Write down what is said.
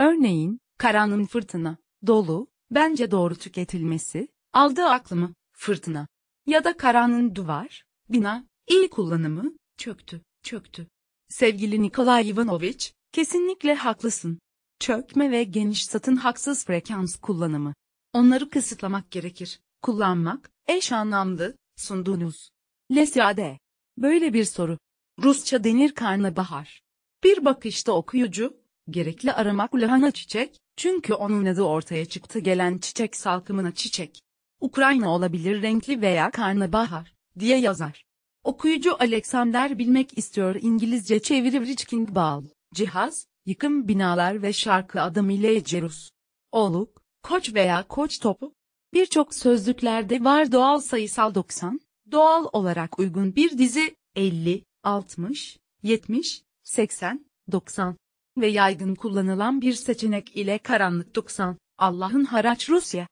Örneğin, karanın fırtına, dolu, bence doğru tüketilmesi, aldığı aklımı, fırtına. Ya da karanın duvar, bina, iyi kullanımı, çöktü, çöktü. Sevgili Nikolay Ivanoviç, kesinlikle haklısın. Çökme ve geniş satın haksız frekans kullanımı. Onları kısıtlamak gerekir. Kullanmak, eş anlamlı, sunduğunuz. Lesyade. Böyle bir soru. Rusça denir karnabahar. Bir bakışta okuyucu, Gerekli aramak lahana çiçek, çünkü onun adı ortaya çıktı gelen çiçek salkımına çiçek. Ukrayna olabilir renkli veya karnabahar, diye yazar. Okuyucu Alexander bilmek istiyor İngilizce çeviri Richking Ball, cihaz, yıkım binalar ve şarkı adamı Lecerus. Oluk, koç veya koç topu. Birçok sözlüklerde var doğal sayısal 90, doğal olarak uygun bir dizi, 50, 60, 70, 80, 90 ve yaygın kullanılan bir seçenek ile karanlık 90, Allah'ın haraç Rusya,